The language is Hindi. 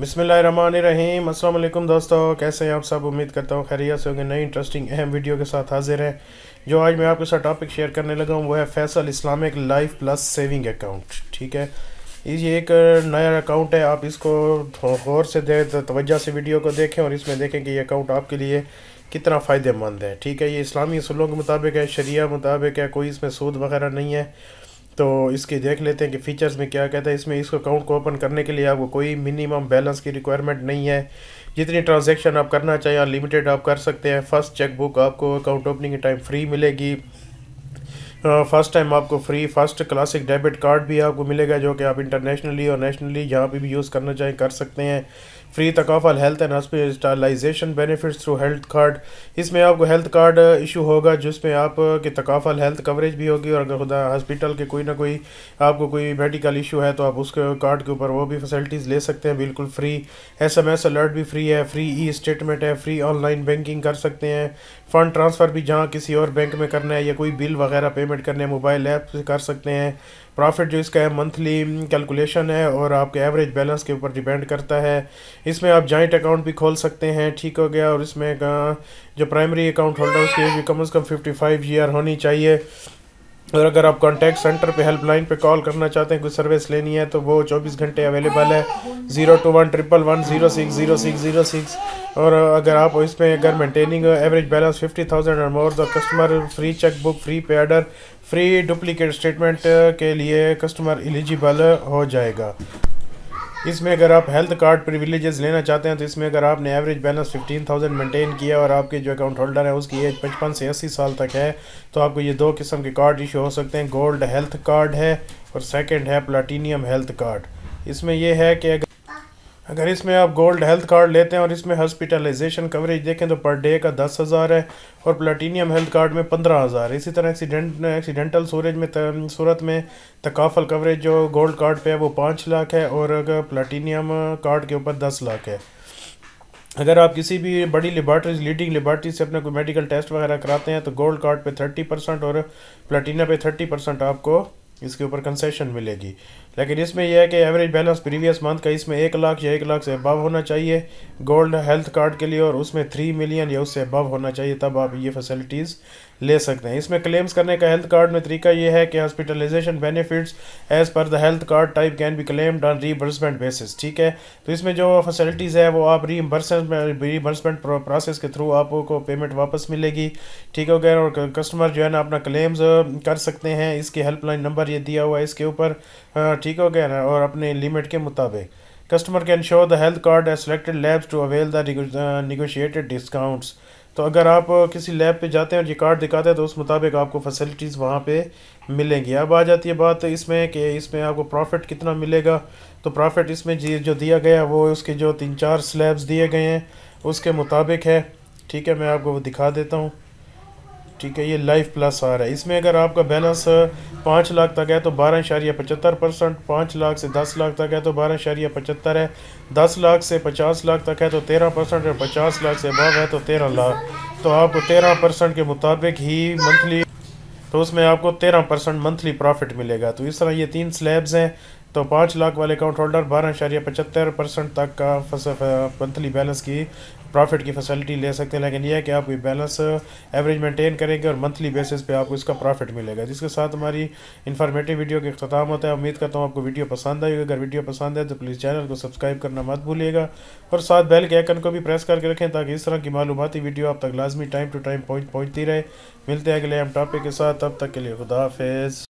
बिसमीम असल दोस्तों कैसे हैं आप सब उम्मीद करता हूँ खैरियत से होंगे नई इंटरेस्टिंग अहम वीडियो के साथ हाजिर हैं जो आज मैं आपके साथ टॉपिक शेयर करने लगा हूँ वो है Faisal Islamic life plus saving account ठीक है ये एक नया अकाउंट है आप इसको गौर से दे तोज्जा से वीडियो को देखें और इसमें देखें कि ये अकाउंट आपके लिए कितना फ़ायदेमंद है ठीक है ये इस्लामी असूलों के मुताबिक है शरिया मुताबिक है कोई इसमें सूद वगैरह नहीं है तो इसके देख लेते हैं कि फीचर्स में क्या कहता है इसमें इसको अकाउंट को ओपन करने के लिए आपको कोई मिनिमम बैलेंस की रिक्वायरमेंट नहीं है जितनी ट्रांजैक्शन आप करना चाहें अनलिमिटेड आप कर सकते हैं फर्स्ट चेकबुक आपको अकाउंट ओपनिंग के टाइम फ्री मिलेगी फर्स्ट टाइम आपको free first classic debit card भी आपको मिलेगा जो कि आप इंटरनेशनली और नेशनली जहाँ पर भी यूज़ करना चाहें कर सकते हैं फ्री तकाफल health and hospitalization benefits through health card इसमें आपको हेल्थ कार्ड इशू होगा जिसमें आप की तकाफल हेल्थ कवरेज भी होगी और अगर खुदा हॉस्पिटल के कोई ना कोई आपको कोई मेडिकल इशू है तो आप उसके कार्ड uh, के ऊपर वो भी फैसिलिटीज़ ले सकते हैं बिल्कुल free S M S alert भी फ्री है फ्री ई स्टेटमेंट है फ्री ऑनलाइन बैंकिंग कर सकते हैं फ़ंड ट्रांसफ़र भी जहाँ किसी और बैंक में करना है या कोई बिल वगैरह पेमेंट करने मोबाइल ऐप से कर सकते हैं प्रॉफिट जो इसका है मंथली कैलकुलेशन है और आपके एवरेज बैलेंस के ऊपर डिपेंड करता है इसमें आप जॉइंट अकाउंट भी खोल सकते हैं ठीक हो गया और इसमें जो प्राइमरी अकाउंट होल्डर उसकी एज भी कम अज़ कम फिफ्टी फाइव ईयर होनी चाहिए और अगर आप कॉन्टैक्ट सेंटर पे हेल्पलाइन पे कॉल करना चाहते हैं कुछ सर्विस लेनी है तो वो 24 घंटे अवेलेबल है zero two one triple one zero six zero six zero six और अगर आप इसमें अगर maintaining average balance fifty thousand और more the customer free cheque book free pay order free duplicate statement के लिए कस्टमर एलिजिबल हो जाएगा इसमें अगर आप हेल्थ कार्ड प्रिविलेजेस लेना चाहते हैं तो इसमें अगर आपने एवरेज बैलेंस 15,000 मेंटेन किया और आपके जो अकाउंट होल्डर है उसकी एज 55 से 80 साल तक है तो आपको ये दो किस्म के कार्ड इशू हो सकते हैं गोल्ड हेल्थ कार्ड है और सेकंड है प्लाटीनियम हेल्थ कार्ड इसमें यह है कि अगर अगर इसमें आप गोल्ड हेल्थ कार्ड लेते हैं और इसमें हॉस्पिटलाइजेशन कवरेज देखें तो पर डे का दस हज़ार है और प्लाटीनियम हेल्थ कार्ड में पंद्रह हज़ार इसी तरह एक्सीडेंट एक्सीडेंटल सूरज में सूरत में तकाफल कवरेज जो गोल्ड कार्ड पे है वो पाँच लाख है और अगर प्लाटीनियम कार्ड के ऊपर दस लाख है अगर आप किसी भी बड़ी लेबार्ट्रीज लीडिंग लेबार्ट्री से अपना कोई मेडिकल टेस्ट वगैरह कराते हैं तो गोल्ड कार्ड पर थर्टी परसेंट और प्लाटीनियम पे थर्टी परसेंट आपको इसके ऊपर कंसेशन मिलेगी लेकिन इसमें यह है कि एवरेज बैलेंस प्रीवियस मंथ का इसमें एक लाख या एक लाख से अबव होना चाहिए गोल्ड हेल्थ कार्ड के लिए और उसमें थ्री मिलियन या उससे अबव होना चाहिए तब आप ये फैसिलिटीज़ ले सकते हैं इसमें क्लेम्स करने का हेल्थ कार्ड में तरीका यह है कि hospitalization benefits as per the health card type can be claimed on reimbursement basis ठीक है तो इसमें जो फैसिलिटीज़ है वो आप रीबर्समेंट रीबर्समेंट प्रोसेस के थ्रू आपको पेमेंट वापस मिलेगी ठीक हो गया और कस्टमर जो है ना अपना क्लेम्स कर सकते हैं इसकी हेल्पलाइन नंबर ये दिया हुआ है इसके ऊपर ठीक ठीक हो गया और अपने लिमिट के मुताबिक customer can show the health card as selected labs to avail the negotiated discounts तो अगर आप किसी लैब पे जाते हैं और ये कार्ड दिखाते हैं तो उस मुताबिक आपको फैसिलिटीज़ वहाँ पे मिलेंगी अब आ जाती है बात इसमें कि इसमें आपको प्रॉफिट कितना मिलेगा तो प्रॉफिट इसमें जी जो दिया गया वो उसके जो तीन चार स्लैब्स दिए गए हैं उसके मुताबिक है ठीक है मैं आपको वो दिखा देता हूँ ठीक है ये लाइफ प्लस आ रहा है इसमें अगर आपका बैलेंस पाँच लाख तक है तो बारह इशारिया पचहत्तर परसेंट पाँच लाख से दस लाख तक है तो बारह इशारिया पचहत्तर है दस लाख से पचास लाख तक है तो तेरह परसेंट और पचास लाख से अभाव है तो तेरह लाख तो आप तेरह परसेंट के मुताबिक ही मंथली तो उसमें आपको तेरह परसेंट मंथली प्रॉफिट मिलेगा तो इस तरह ये तीन स्लैब्स हैं तो पाँच लाख वाले अकाउंट होल्डर बारह इशारिया पचहत्तर परसेंट तक का मंथली बैलेंस की प्रॉफिट की फैसिलिटी ले सकते हैं लेकिन यह है कि आप ये बैलेंस एवरेज मेंटेन करेंगे और मंथली बेसिस पे आपको इसका प्रॉफिट मिलेगा जिसके साथ हमारी इन्फॉर्मेटिव वीडियो के अख्ताम होता है उम्मीद करता हूँ आपको वीडियो पसंद आएगी अगर वीडियो पसंद है तो प्लीज़ चैनल को सब्सक्राइब करना मत भूलिएगा और साथ बैल के आइकन को भी प्रेस करके रखें ताकि इस तरह की मालूमती वीडियो आप तक लाजमी टाइम टू टाइम पहुँच पहुँचती रहे मिलते हैं अगले हम टॉपिक के साथ तब तक के लिए खुदाफेज़